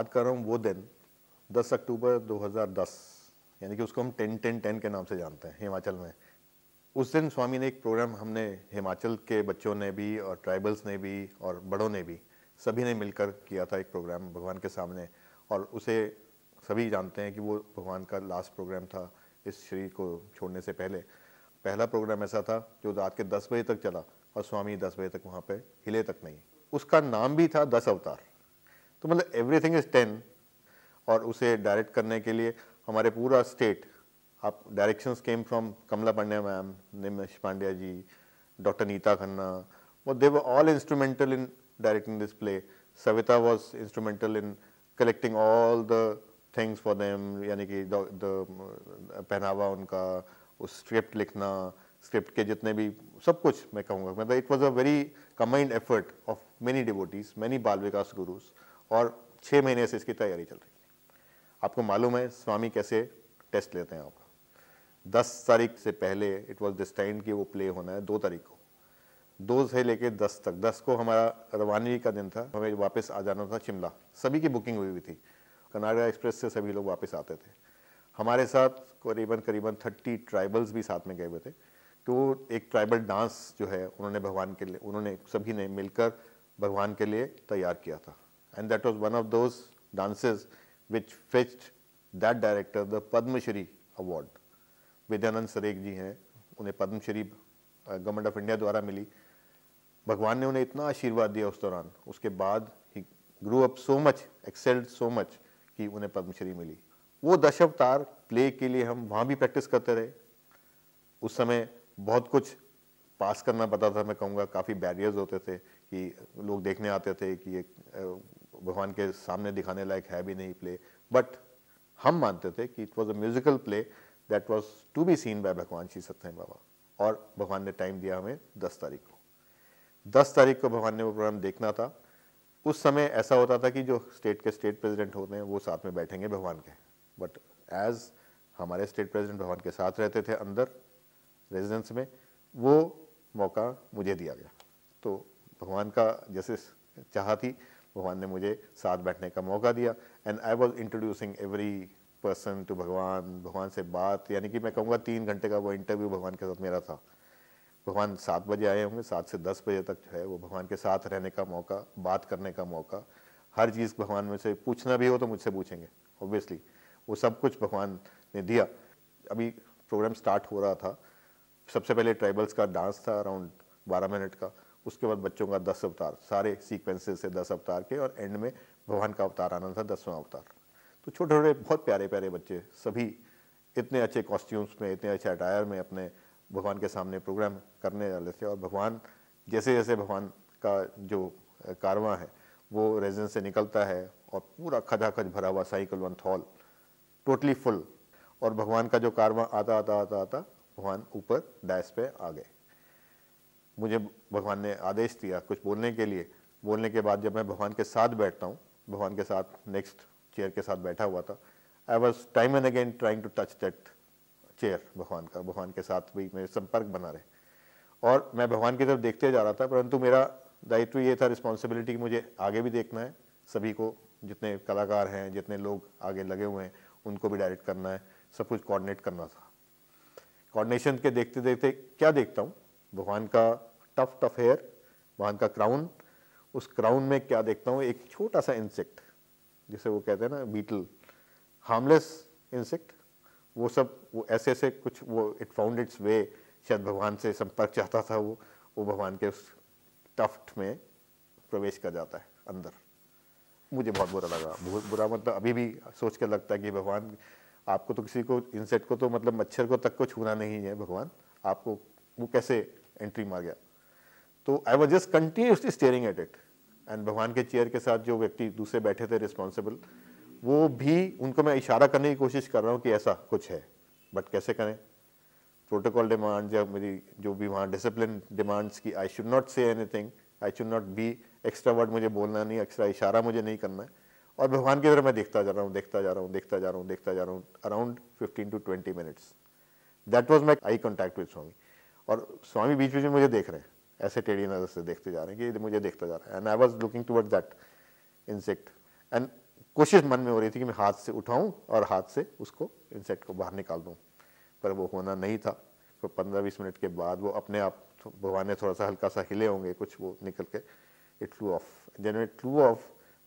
याद कर रहा हूँ वो दिन 10 अक्टूबर 2010 यानी कि उसको हम टेन टेन टेन के नाम से जानते हैं हिमाचल में उस दिन स्वामी ने एक प्रोग्राम हमने हिमाचल के बच्चों ने भी और ट्राइबल्स ने भी और बड़ों ने भी सभी ने मिलकर किया था एक प्रोग्राम भगवान के सामने और उसे सभी जानते हैं कि वो भगवान का लास्ट प्रोग्राम था इस शरीर को छोड़ने से पहले पहला प्रोग्राम ऐसा था जो रात के दस बजे तक चला और स्वामी दस बजे तक वहाँ पर हिले तक नहीं उसका नाम भी था दस अवतार तो मतलब एवरीथिंग इज़ टेन और उसे डायरेक्ट करने के लिए हमारे पूरा स्टेट आप direction came from Kamala Pandya ma'am Nimesh Pandya ji doctor Nita Khanna वो they were all instrumental in directing this play Savita was instrumental in collecting all the things for them यानी कि the uh, पहनावा उनका उस स्क्रिप्ट लिखना स्क्रिप्ट के जितने भी सब कुछ मैं कहूँगा मतलब it was a very combined effort of many devotees many Bal Vikas गुरुज और छः महीने से इसकी तैयारी चल रही है आपको मालूम है स्वामी कैसे टेस्ट लेते हैं आपका दस तारीख से पहले इट वॉज डिस्टाइंड कि वो प्ले होना है दो तारीख को दो से लेके दस तक दस को हमारा रवानगी का दिन था हमें वापस आ जाना था शिमला सभी की बुकिंग हुई हुई थी कनाडा एक्सप्रेस से सभी लोग वापस आते थे हमारे साथ करीबन करीबन थर्टी ट्राइबल्स भी साथ में गए हुए थे तो एक ट्राइबल डांस जो है उन्होंने भगवान के लिए उन्होंने सभी ने मिलकर भगवान के लिए तैयार किया था and that was one of those dances which fetched that director the Padma Shri award. Vidyanand सरेग जी हैं उन्हें Padma Shri government of India द्वारा मिली भगवान ने उन्हें इतना आशीर्वाद दिया उस दौरान उसके बाद ही grow up so much excelled so much कि उन्हें पद्मश्री मिली वो दशावतार प्ले के लिए हम वहाँ भी प्रैक्टिस करते रहे उस समय बहुत कुछ पास करना पता था मैं कहूँगा काफ़ी बैरियर्स होते थे कि लोग देखने आते थे कि ये uh, भगवान के सामने दिखाने लायक है भी नहीं प्ले बट हम मानते थे कि it was a musical play that was to be seen by भगवान श्री सत्यनारायण बाबा और भगवान ने टाइम दिया हमें दस तारीख को दस तारीख को भगवान ने वो प्रोग्राम देखना था उस समय ऐसा होता था कि जो स्टेट के स्टेट प्रेसिडेंट होते हैं वो साथ में बैठेंगे भगवान के बट एज हमारे स्टेट प्रेसिडेंट भगवान के साथ रहते थे अंदर रेजिडेंस में वो मौका मुझे दिया गया तो भगवान का जैसे चाह थी भगवान ने मुझे साथ बैठने का मौका दिया and I was introducing every person to भगवान भगवान से बात यानी कि मैं कहूँगा तीन घंटे का वो इंटरव्यू भगवान के साथ मेरा था भगवान सात बजे आए होंगे सात से दस बजे तक जो है वो भगवान के साथ रहने का मौका बात करने का मौका हर चीज़ भगवान में से पूछना भी हो तो मुझसे पूछेंगे ऑब्वियसली वो सब कुछ भगवान ने दिया अभी प्रोग्राम स्टार्ट हो रहा था सबसे पहले ट्राइबल्स का डांस था अराउंड बारह मिनट का उसके बाद बच्चों का दस अवतार सारे सीक्वेंसेस से दस अवतार के और एंड में भगवान का अवतार आना था दसवां अवतार तो छोटे छोटे बहुत प्यारे प्यारे बच्चे सभी इतने अच्छे कॉस्ट्यूम्स में इतने अच्छे अटायर में अपने भगवान के सामने प्रोग्राम करने वाले थे और भगवान जैसे जैसे भगवान का जो कारवा है वो रेजन से निकलता है और पूरा खचाखच भरा हुआ साइकिल वन थॉल टोटली फुल और भगवान का जो कारवा आता आता आता आता भगवान ऊपर डैश पे आ गए मुझे भगवान ने आदेश दिया कुछ बोलने के लिए बोलने के बाद जब मैं भगवान के साथ बैठता हूँ भगवान के साथ नेक्स्ट चेयर के साथ बैठा हुआ था I was time and again trying to touch that chair भगवान का भगवान के साथ भी मेरे संपर्क बना रहे और मैं भगवान की तरफ देखते जा रहा था परंतु मेरा दायित्व ये था रिस्पॉन्सिबिलिटी कि मुझे आगे भी देखना है सभी को जितने कलाकार हैं जितने लोग आगे लगे हुए हैं उनको भी डायरेक्ट करना है सब कुछ कोऑर्डिनेट करना था कोऑर्डिनेशन के देखते देखते क्या देखता हूँ भगवान का टफ टफ हेयर वहाँ का क्राउन उस क्राउन में क्या देखता हूँ एक छोटा सा इंसेक्ट जिसे वो कहते हैं ना बीटल हार्मलेस इंसेक्ट वो सब वो ऐसे ऐसे कुछ वो इट फाउंड इट्स वे शायद भगवान से संपर्क चाहता था वो वो भगवान के उस टफ्ट में प्रवेश कर जाता है अंदर मुझे बहुत बुरा लगा बहुत बुरा मतलब अभी भी सोच कर लगता है कि भगवान आपको तो किसी को इंसेक्ट को तो मतलब मच्छर को तक को छूना नहीं है भगवान आपको वो कैसे एंट्री मार गया तो I was just continuously staring at it and भगवान के चेयर के साथ जो व्यक्ति दूसरे बैठे थे रिस्पॉन्सिबल वो भी उनको मैं इशारा करने की कोशिश कर रहा हूँ कि ऐसा कुछ है बट कैसे करें प्रोटोकॉल डिमांड या मेरी जो भी वहाँ डिसिप्लिन डिमांड्स की I should not say anything I should not be extra word मुझे बोलना नहीं एक्स्ट्रा इशारा मुझे नहीं करना है और भगवान की तरफ मैं देखता जा रहा हूँ देखता जा रहा हूँ देखता जा रहा हूँ देखता जा रहा हूँ around fifteen to twenty minutes that was my eye contact with Swami और स्वामी बीच बीच में मुझे देख रहे हैं ऐसे टेढ़ी नज़र से देखते जा रहे हैं कि मुझे देखता जा रहा है and I was looking toward that insect and कोशिश मन में हो रही थी कि मैं हाथ से उठाऊं और हाथ से उसको इंसेक्ट को बाहर निकाल दूं पर वो होना नहीं था तो पंद्रह बीस मिनट के बाद वो अपने आप भगवान ने थोड़ा सा हल्का सा हिले होंगे कुछ वो निकल के इट फ्लू ऑफ जब इट फ्लू ऑफ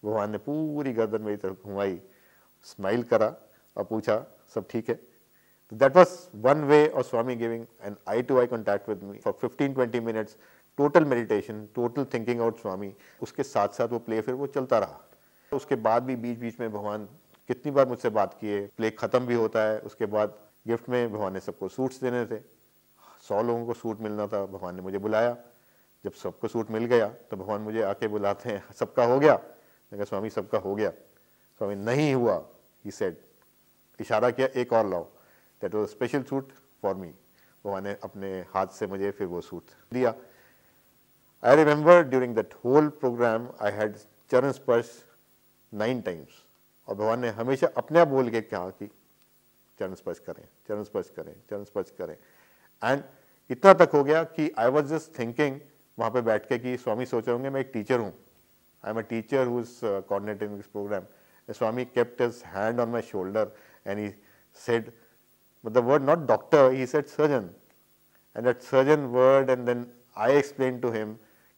भगवान ने पूरी गर्दन मेरी तरफ घुमाई स्माइल करा और पूछा सब ठीक है दैट वॉज वन वे और Swami giving and eye to eye contact with me for fifteen twenty minutes total meditation total thinking out Swami उसके साथ साथ वो प्ले फिर वो चलता रहा तो उसके बाद भी बीच बीच में भगवान कितनी बार मुझसे बात किए प्ले ख़त्म भी होता है उसके बाद गिफ्ट में भगवान ने सबको सूट्स देने थे सौ लोगों को सूट मिलना था भगवान ने मुझे बुलाया जब सबको सूट मिल गया तो भगवान मुझे आके बुलाते हैं हाँ, सबका हो गया मैं कहा स्वामी सबका हो गया स्वामी नहीं हुआ ही सेड इशारा किया एक और लाओ that was special suit for me भगवान ने अपने हाथ से मुझे फिर वो सूट दिया I remember during that whole program, I had Charan Sparsh nine times. And Bhagavan ne hamesha apne aap bol ke ki Charan Sparsh karein, Charan Sparsh karein, Charan Sparsh karein. And itna tak ho gaya ki I was just thinking वहाँ पे बैठ के कि स्वामी सोच रहे होंगे मैं एक टीचर हूँ I am a teacher who is coordinating this programme Swami kept his hand on my shoulder and he said the word not doctor he said surgeon and that surgeon word and then I explain to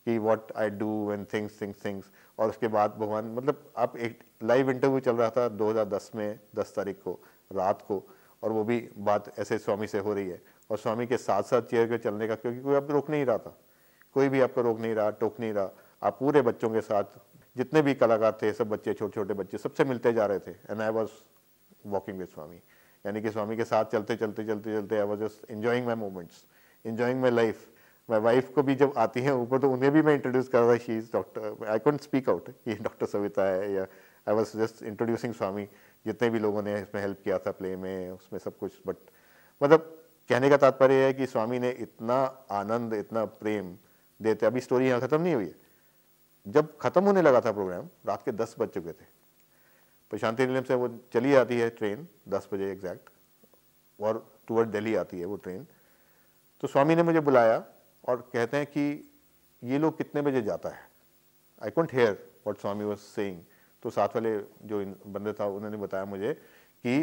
कि what I do and things things things और उसके बाद भगवान मतलब आप एक live interview चल रहा था 2010 में 10 तारीख को रात को और वो भी बात ऐसे स्वामी से हो रही है और स्वामी के साथ साथ चेयर के चलने का क्योंकि कोई आप रोक नहीं रहा था कोई भी आपको रोक नहीं रहा टोक नहीं रहा आप पूरे बच्चों के साथ जितने भी कलाकार थे सब बच्चे छोटे छोटे बच्चे सबसे मिलते जा रहे थे and I was walking with Swami यानी कि स्वामी के साथ चलते चलते चलते चलते I was just enjoying my moments enjoying my life my wife को भी जब आती हैं ऊपर तो उन्हें भी मैं इंट्रोड्यूस कर रहा था she is doctor I can't speak out ये डॉक्टर सविता है या I was just introducing Swami जितने भी लोगों ने इसमें हेल्प किया था प्ले में उसमें सब कुछ बट मतलब कहने का तात्पर्य है कि स्वामी ने इतना आनंद इतना प्रेम देते अभी स्टोरी यहाँ ख़त्म नहीं हुई है जब ख़त्म होने लगा था प्रोग्राम रात के दस बज चुके थे तो शांति निलम से वो चली आती है ट्रेन दस बजे एग्जैक्ट और टूअर्ड दिल्ली आती है वो ट्रेन तो स्वामी ने मुझे बुलाया और कहते हैं कि ये लोग कितने बजे जाता है I can't hear what Swami was saying तो साथ वाले जो बंदे था उन्होंने बताया मुझे कि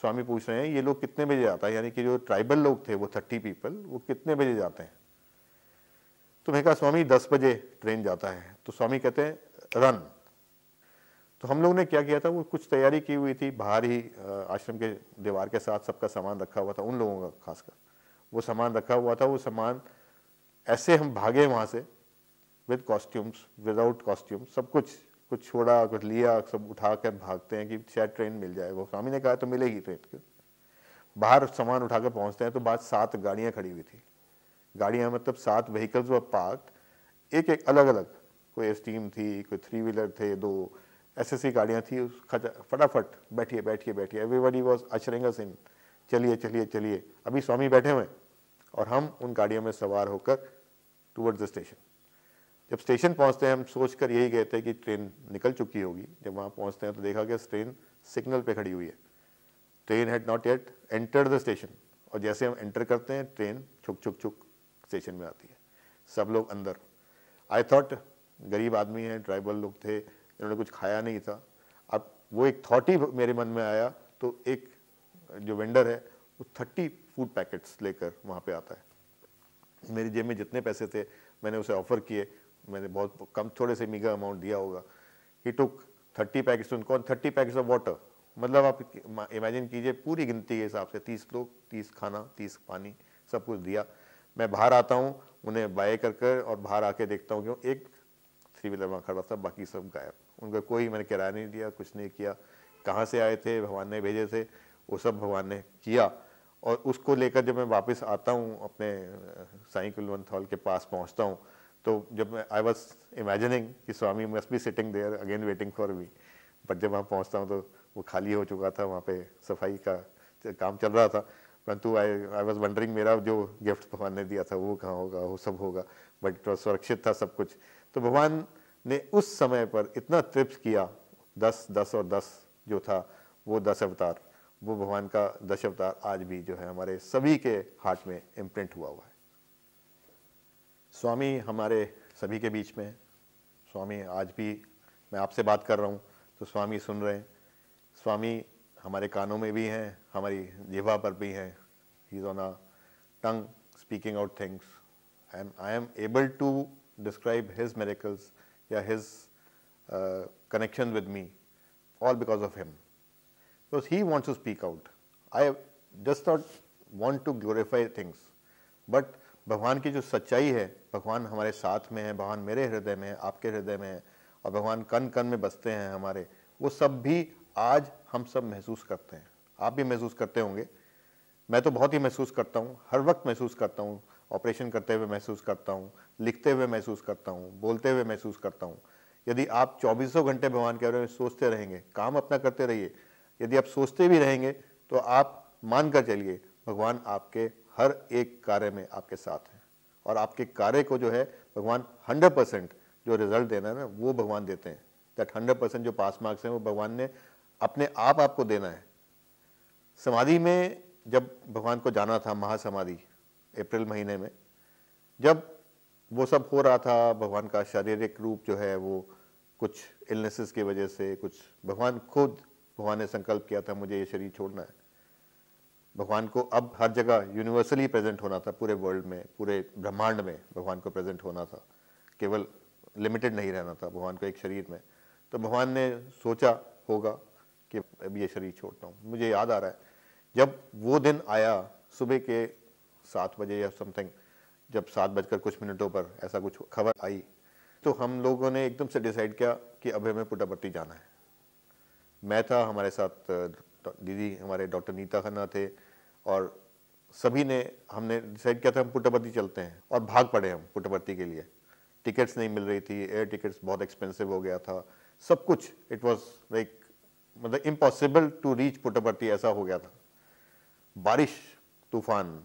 स्वामी पूछ रहे हैं ये लोग कितने बजे जाता है यानी कि जो ट्राइबल लोग थे वो थर्टी पीपल वो कितने बजे जाते हैं तो मैं कहा स्वामी दस बजे ट्रेन जाता है तो स्वामी कहते हैं रन तो हम लोग ने क्या किया था वो कुछ तैयारी की हुई थी बाहर ही आश्रम के दीवार के साथ सबका सामान रखा हुआ था उन लोगों का खासकर वो सामान रखा हुआ था वो सामान ऐसे हम भागे वहाँ से विद कॉस्ट्यूम्स विदाउट कॉस्ट्यूम सब कुछ कुछ छोड़ा कुछ लिया सब उठा कर भागते हैं कि शायद ट्रेन मिल जाए वो स्वामी ने कहा तो मिलेगी ट्रेन क्यों बाहर सामान उठा कर पहुँचते हैं तो बाहर सात गाड़ियाँ खड़ी हुई थी गाड़ियाँ मतलब सात व्हीकल्स व पार्क एक एक अलग अलग कोई टीम थी कोई थ्री व्हीलर थे दो एस एस सी गाड़ियाँ थी उस फटाफट बैठिए बैठिए बैठिए एवरीबडी वॉज अचरेंगा सिंह चलिए चलिए चलिए अभी स्वामी बैठे हुए हैं और हम उन गाड़ियों में सवार होकर टूवर्ड्स द स्टेशन जब स्टेशन पहुंचते हैं हम सोचकर यही गए थे कि ट्रेन निकल चुकी होगी जब वहाँ पहुंचते हैं तो देखा कि ट्रेन सिग्नल पे खड़ी हुई है train had not yet entered the station और जैसे हम एंटर करते हैं ट्रेन छुक छुक छुक स्टेशन में आती है सब लोग अंदर आई थॉट गरीब आदमी हैं ट्राइबल लोग थे इन्होंने कुछ खाया नहीं था अब वो एक थॉट ही मेरे मन में आया तो एक जो वेंडर है वो थर्टी फूड पैकेट्स लेकर वहाँ पे आता है मेरी जेब में जितने पैसे थे मैंने उसे ऑफ़र किए मैंने बहुत कम थोड़े से मीगा अमाउंट दिया होगा ही टुक थर्टी पैकेट्स उनको थर्टी पैकेट्स ऑफ वाटर मतलब आप इमेजिन कीजिए पूरी गिनती के हिसाब से तीस लोग तीस खाना तीस पानी सब कुछ दिया मैं बाहर आता हूँ उन्हें बाय कर कर और बाहर आके देखता हूँ क्यों एक थ्री व्हीलर वहाँ खड़ा था बाकी सब गायब उनका कोई मैंने किराया नहीं दिया कुछ नहीं किया कहाँ से आए थे भगवान ने भेजे थे वो सब भगवान ने किया और उसको लेकर जब मैं वापस आता हूँ अपने साई कुलवंत हॉल के पास पहुँचता हूँ तो जब मैं आई वॉज इमेजिनिंग कि Swami must be sitting there again waiting for me but जब वहाँ पहुँचता हूँ तो वो खाली हो चुका था वहाँ पे सफाई का काम चल रहा था परंतु आई आई वॉज वंडरिंग मेरा जो गिफ्ट भगवान ने दिया था वो कहाँ होगा वो सब होगा बट इट वॉज सुरक्षित था सब कुछ तो भगवान ने उस समय पर इतना ट्रिप्स किया दस दस और दस जो था वो दस अवतार वो भगवान का दशावतार आज भी जो है हमारे सभी के हार्ट में इम्प्रिंट हुआ हुआ है स्वामी हमारे सभी के बीच में है स्वामी आज भी मैं आपसे बात कर रहा हूँ तो स्वामी सुन रहे हैं स्वामी हमारे कानों में भी हैं हमारी जिवा पर भी हैं he is on a tongue speaking out things and I am able to describe his miracles या his connection with me all because of him because he wants to speak out. I just not want to glorify things, but भगवान की जो सच्चाई है भगवान हमारे साथ में है भगवान मेरे हृदय में है आपके हृदय में है और भगवान कन कन में बसते हैं हमारे वो सब भी आज हम सब महसूस करते हैं आप भी महसूस करते होंगे मैं तो बहुत ही महसूस करता हूँ हर वक्त महसूस करता हूँ ऑपरेशन करते हुए महसूस करता हूँ लिखते हुए महसूस करता हूँ बोलते हुए महसूस करता हूँ यदि आप चौबीसों घंटे भगवान के बारे में सोचते रहेंगे काम अपना करते रहिए यदि आप सोचते भी रहेंगे तो आप मान कर चलिए भगवान आपके हर एक कार्य में आपके साथ हैं और आपके कार्य को जो है भगवान हंड्रेड परसेंट जो रिजल्ट देना है ना वो भगवान देते हैं दैट हंड्रेड परसेंट जो पास मार्क्स हैं वो भगवान ने अपने आप आपको देना है समाधि में जब भगवान को जाना था महासमाधि अप्रैल महीने में जब वो सब हो रहा था भगवान का शारीरिक रूप जो है वो कुछ इलनेसेस की वजह से कुछ भगवान खुद भगवान ने संकल्प किया था मुझे ये शरीर छोड़ना है भगवान को अब हर जगह यूनिवर्सली प्रेजेंट होना था पूरे वर्ल्ड में पूरे ब्रह्मांड में भगवान को प्रेजेंट होना था केवल लिमिटेड नहीं रहना था भगवान को एक शरीर में तो भगवान ने सोचा होगा कि अब ये शरीर छोड़ता हूँ मुझे याद आ रहा है जब वो दिन आया सुबह के सात बजे या समथिंग जब सात बजकर कुछ मिनटों पर ऐसा कुछ खबर आई तो हम लोगों ने एकदम से डिसाइड किया कि अब हमें पुटापट्टी जाना है मैं था हमारे साथ दीदी हमारे डॉक्टर नीता खन्ना थे और सभी ने हमने डिसाइड किया था हम पुट्टपर्ती चलते हैं और भाग पड़े हम पुट्टपर्ती के लिए टिकट्स नहीं मिल रही थी एयर टिकट्स बहुत एक्सपेंसिव हो गया था सब कुछ इट वॉज लाइक मतलब इम्पॉसिबल टू रीच पुट्टपर्ती ऐसा हो गया था बारिश तूफान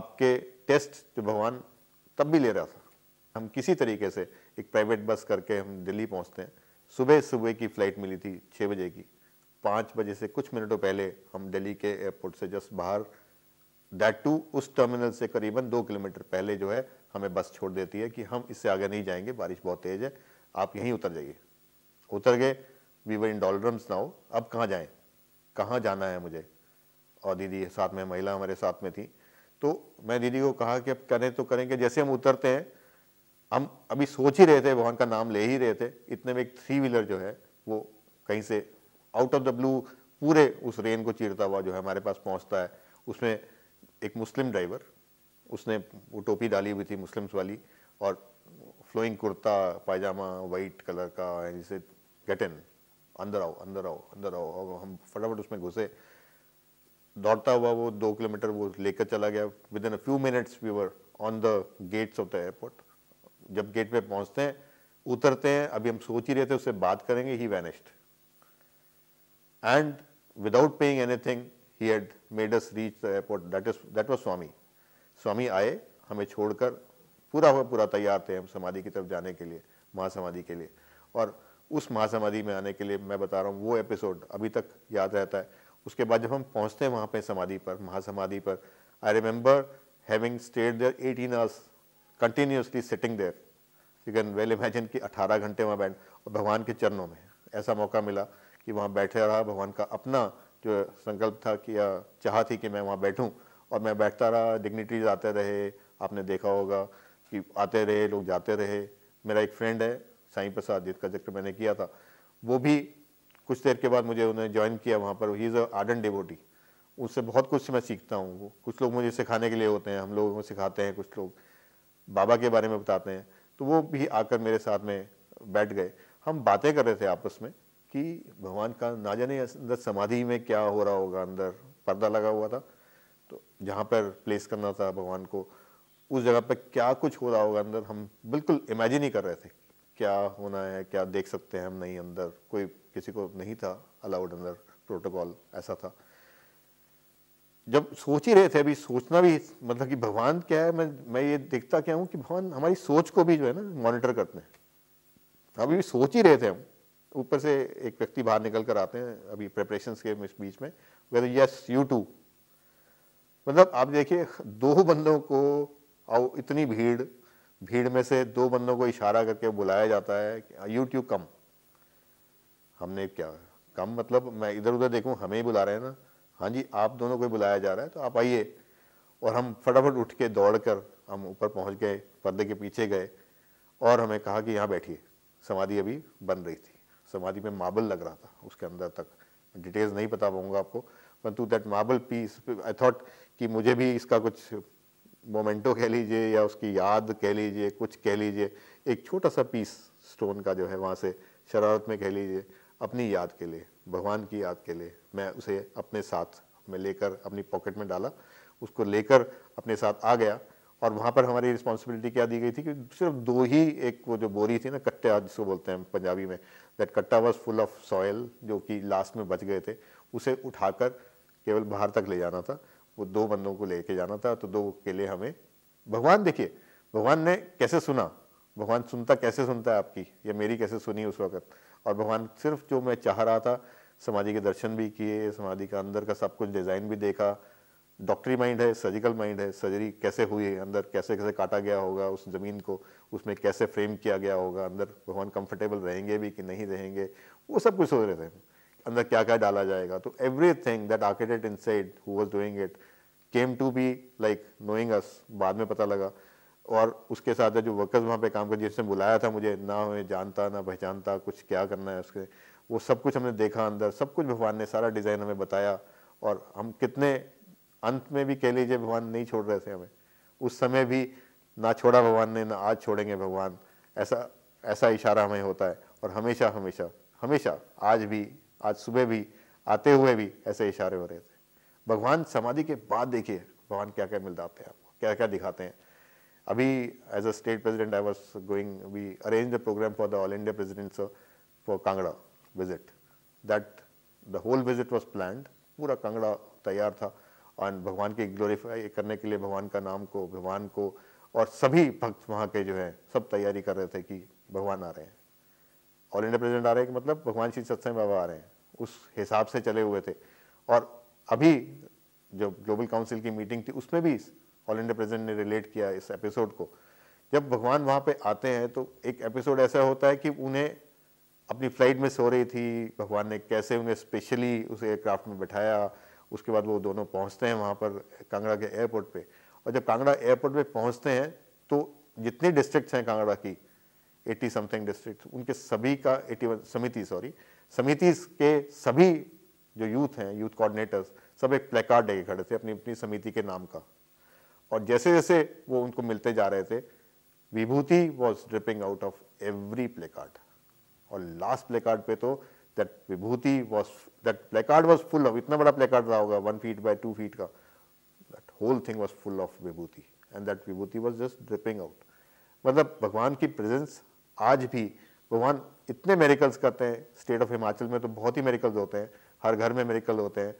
आपके टेस्ट जो भगवान तब भी ले रहा था हम किसी तरीके से एक प्राइवेट बस करके हम दिल्ली पहुंचते हैं सुबह सुबह की फ़्लाइट मिली थी छः बजे की पाँच बजे से कुछ मिनटों पहले हम दिल्ली के एयरपोर्ट से जस्ट बाहर दैट टू उस टर्मिनल से करीबन दो किलोमीटर पहले जो है हमें बस छोड़ देती है कि हम इससे आगे नहीं जाएंगे बारिश बहुत तेज़ है आप यहीं उतर जाइए उतर गए वी वर इन डॉलरम्स नाउ अब कहाँ जाएँ कहाँ जाना है मुझे और दीदी साथ में महिला हमारे साथ में थी तो मैं दीदी को कहा कि अब करें तो करेंगे जैसे हम उतरते हैं हम अभी सोच ही रहे थे भगवान का नाम ले ही रहे थे इतने में एक थ्री व्हीलर जो है वो कहीं से आउट ऑफ द ब्लू पूरे उस रेन को चीरता हुआ जो है हमारे पास पहुंचता है उसमें एक मुस्लिम ड्राइवर उसने वो टोपी डाली हुई थी मुस्लिम्स वाली और flowing kurta pyjama white colour का जैसे इन अंदर आओ अंदर आओ अंदर आओ और हम फटाफट उसमें घुसे दौड़ता हुआ वो दो किलोमीटर वो लेकर चला गया within a few minutes we were on the gates of the airport जब गेट पे पहुंचते हैं उतरते हैं अभी हम सोच ही रहे थे उससे बात करेंगे he vanished and without paying anything he had made us reach the airport that is that was Swami Swami आए हमें छोड़कर पूरा हुआ पूरा तैयार थे हम समाधि की तरफ जाने के लिए महासमाधि के लिए और उस महासमाधि में आने के लिए मैं बता रहा हूँ वो एपिसोड अभी तक याद रहता है उसके बाद जब हम पहुँचते हैं वहाँ पे समाधि पर महासमाधि पर I remember having stayed there eighteen hours continuously sitting there you can well imagine कि 18 घंटे वहाँ बैठ और भगवान के चरणों में ऐसा मौका मिला कि वहाँ बैठे रहा भगवान का अपना जो संकल्प था कि या चाह थी कि मैं वहाँ बैठूँ और मैं बैठता रहा डिग्निटीज आते रहे आपने देखा होगा कि आते रहे लोग जाते रहे मेरा एक फ्रेंड है साईं प्रसाद जिसका जिक्र मैंने किया था वो भी कुछ देर के बाद मुझे उन्हें ज्वाइन किया वहाँ पर ही इज़ अ आर्डन डिबोटी उससे बहुत कुछ मैं सीखता हूँ कुछ लोग मुझे सिखाने के लिए होते हैं हम लोगों को सिखाते हैं कुछ लोग बाबा के बारे में बताते हैं तो वो भी आकर मेरे साथ में बैठ गए हम बातें कर रहे थे आपस में कि भगवान का ना जाने अंदर समाधि में क्या हो रहा होगा अंदर पर्दा लगा हुआ था तो जहाँ पर प्लेस करना था भगवान को उस जगह पर क्या कुछ हो रहा होगा अंदर हम बिल्कुल इमेजिन ही कर रहे थे क्या होना है क्या देख सकते हैं हम नहीं अंदर कोई किसी को नहीं था अलाउड अंदर प्रोटोकॉल ऐसा था जब सोच ही रहे थे अभी सोचना भी मतलब कि भगवान क्या है मैं मैं ये देखता क्या हूँ कि भगवान हमारी सोच को भी जो है ना मॉनिटर करते हैं अभी भी सोच ही रहे थे हम ऊपर से एक व्यक्ति बाहर निकल कर आते हैं अभी प्रेपरेशन के बीच में कहते यस यू टू मतलब आप देखिए दो बंदों को और इतनी भीड़ भीड़ में से दो बंदों को इशारा करके बुलाया जाता है यू ट्यू कम हमने क्या कम मतलब मैं इधर उधर देखूं हमें ही बुला रहे हैं ना हाँ जी आप दोनों को बुलाया जा रहा है तो आप आइए और हम फटाफट उठ के दौड़ कर हम ऊपर पहुंच गए पर्दे के पीछे गए और हमें कहा कि यहाँ बैठिए समाधि अभी बन रही थी समाधि में मार्बल लग रहा था उसके अंदर तक डिटेल्स नहीं बता पाऊँगा आपको परंतु that marble piece I thought कि मुझे भी इसका कुछ मोमेंटो कह लीजिए या उसकी याद कह लीजिए कुछ कह लीजिए एक छोटा सा पीस स्टोन का जो है वहाँ से शरारत में कह लीजिए अपनी याद के लिए भगवान की याद के लिए मैं उसे अपने साथ में लेकर अपनी पॉकेट में डाला उसको लेकर अपने साथ आ गया और वहाँ पर हमारी रिस्पॉन्सिबिलिटी क्या दी गई थी कि सिर्फ दो ही एक वो जो बोरी थी ना कट्टे जिसको बोलते हैं पंजाबी में दैट कट्टा वॉज फुल ऑफ सॉयल जो कि लास्ट में बच गए थे उसे उठाकर केवल बाहर तक ले जाना था वो दो बंदों को लेके जाना था तो दो के लिए हमें भगवान देखिए भगवान ने कैसे सुना भगवान सुनता कैसे सुनता है आपकी या मेरी कैसे सुनी उस वक्त और भगवान सिर्फ जो मैं चाह रहा था समाधि के दर्शन भी किए समाधि का अंदर का सब कुछ डिज़ाइन भी देखा डॉक्टरी माइंड है सर्जिकल माइंड है सर्जरी कैसे हुई है अंदर कैसे कैसे काटा गया होगा उस ज़मीन को उसमें कैसे फ्रेम किया गया होगा अंदर भगवान कंफर्टेबल रहेंगे भी कि नहीं रहेंगे वो सब कुछ सोच रहे थे अंदर क्या क्या डाला जाएगा तो everything that architect inside who was doing it came to be like knowing us बाद में पता लगा और उसके साथ जो वर्कर्स वहाँ पे काम कर जिसने बुलाया था मुझे ना मैं जानता ना पहचानता कुछ क्या करना है उसके वो सब कुछ हमने देखा अंदर सब कुछ भगवान ने सारा डिज़ाइन हमें बताया और हम कितने अंत में भी कह लीजिए भगवान नहीं छोड़ रहे थे हमें उस समय भी ना छोड़ा भगवान ने ना आज छोड़ेंगे भगवान ऐसा ऐसा इशारा हमें होता है और हमेशा हमेशा हमेशा आज भी आज सुबह भी आते हुए भी ऐसे इशारे हो रहे थे भगवान समाधि के बाद देखिए भगवान क्या क्या मिलते हैं आपको क्या क्या दिखाते हैं अभी as a state president I was going we arrange the programme for the all India presidents for Kangra visit that the whole visit was planned, पूरा कांगड़ा तैयार था और भगवान की ग्लोरीफाई करने के लिए भगवान का नाम को भगवान को और सभी भक्त वहाँ के जो है सब तैयारी कर रहे थे कि भगवान आ रहे हैं ऑल इंडिया प्रेजिडेंट आ रहे हैं कि मतलब भगवान श्री सत्संग बाबा आ रहे हैं उस हिसाब से चले हुए थे और अभी जो ग्लोबल काउंसिल की मीटिंग थी उसमें भी ऑल इंडिया प्रेजिडेंट ने रिलेट किया इस एपिसोड को जब भगवान वहाँ पे आते हैं तो एक एपिसोड ऐसा होता है कि उन्हें अपनी फ्लाइट में सो रही थी भगवान ने कैसे उन्हें स्पेशली उस एयरक्राफ्ट में बैठाया उसके बाद वो दोनों पहुंचते हैं वहाँ पर कांगड़ा के एयरपोर्ट पे और जब कांगड़ा एयरपोर्ट पे पहुंचते हैं तो जितने डिस्ट्रिक्ट्स हैं कांगड़ा की एटी समथिंग डिस्ट्रिक्ट उनके सभी का एटी वन समिति सॉरी समिति के सभी जो यूथ हैं यूथ कोऑर्डिनेटर्स सब एक प्लेकार्ड लेके खड़े थे अपनी अपनी समिति के नाम का और जैसे जैसे वो उनको मिलते जा रहे थे vibhuti was dripping out of every placard और लास्ट प्ले कार्ड पे तो that vibhuti was that placard was full of इतना बड़ा प्ले कार्ड रहा होगा one feet by two feet का that whole thing was full of vibhuti and that vibhuti was just dripping out मतलब भगवान की प्रेजेंस आज भी भगवान इतने मेरिकल्स करते हैं स्टेट ऑफ हिमाचल में तो बहुत ही मेरिकल्स होते हैं हर घर में मेरिकल होते हैं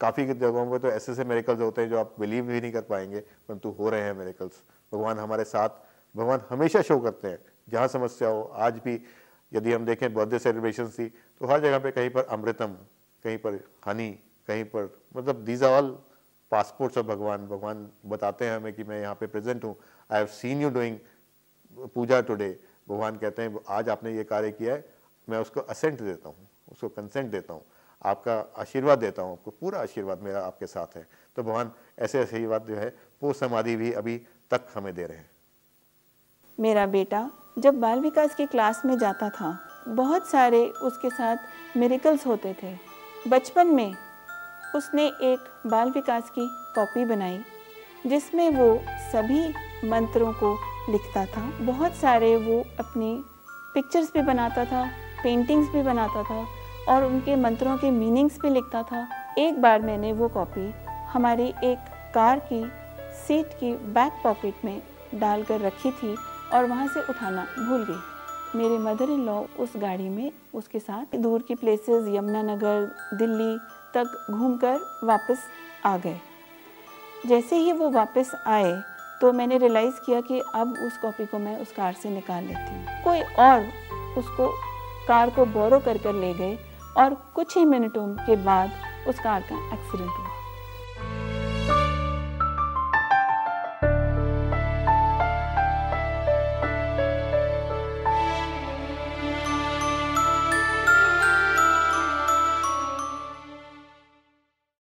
काफ़ी जगहों पर तो ऐसे ऐसे मेरिकल्स होते हैं जो आप बिलीव भी नहीं कर पाएंगे परंतु हो रहे हैं मेरिकल्स भगवान हमारे साथ भगवान हमेशा शो करते हैं जहाँ समस्या हो आज भी यदि हम देखें बर्थडे सेलिब्रेशन थी तो हर जगह पे कहीं पर अमृतम कहीं पर हनी कहीं पर मतलब these are all passports of Bhagwan भगवान बताते हैं हमें कि मैं यहाँ पे प्रेजेंट हूँ I have seen you doing puja today भगवान कहते हैं आज आपने ये कार्य किया है मैं उसको असेंट देता हूँ उसको कंसेंट देता हूँ आपका आशीर्वाद देता हूँ आपको पूरा आशीर्वाद मेरा आपके साथ है तो भगवान ऐसे आशीर्वाद जो है वो समाधि भी अभी तक हमें दे रहे हैं मेरा बेटा जब बाल विकास की क्लास में जाता था बहुत सारे उसके साथ मेरिकल्स होते थे बचपन में उसने एक बाल विकास की कॉपी बनाई जिसमें वो सभी मंत्रों को लिखता था बहुत सारे वो अपनी पिक्चर्स भी बनाता था पेंटिंग्स भी बनाता था और उनके मंत्रों के मीनिंग्स भी लिखता था एक बार मैंने वो कॉपी हमारी एक कार की सीट की बैक पॉकेट में डाल कर रखी थी और वहाँ से उठाना भूल गई मेरे मदर इन लॉ उस गाड़ी में उसके साथ दूर की प्लेसेस यमुनानगर दिल्ली तक घूमकर वापस आ गए जैसे ही वो वापस आए तो मैंने रियलाइज़ किया कि अब उस कॉपी को मैं उस कार से निकाल लेती हूँ कोई और उसको कार को बोरो कर कर ले गए और कुछ ही मिनटों के बाद उस कार का एक्सीडेंट हुआ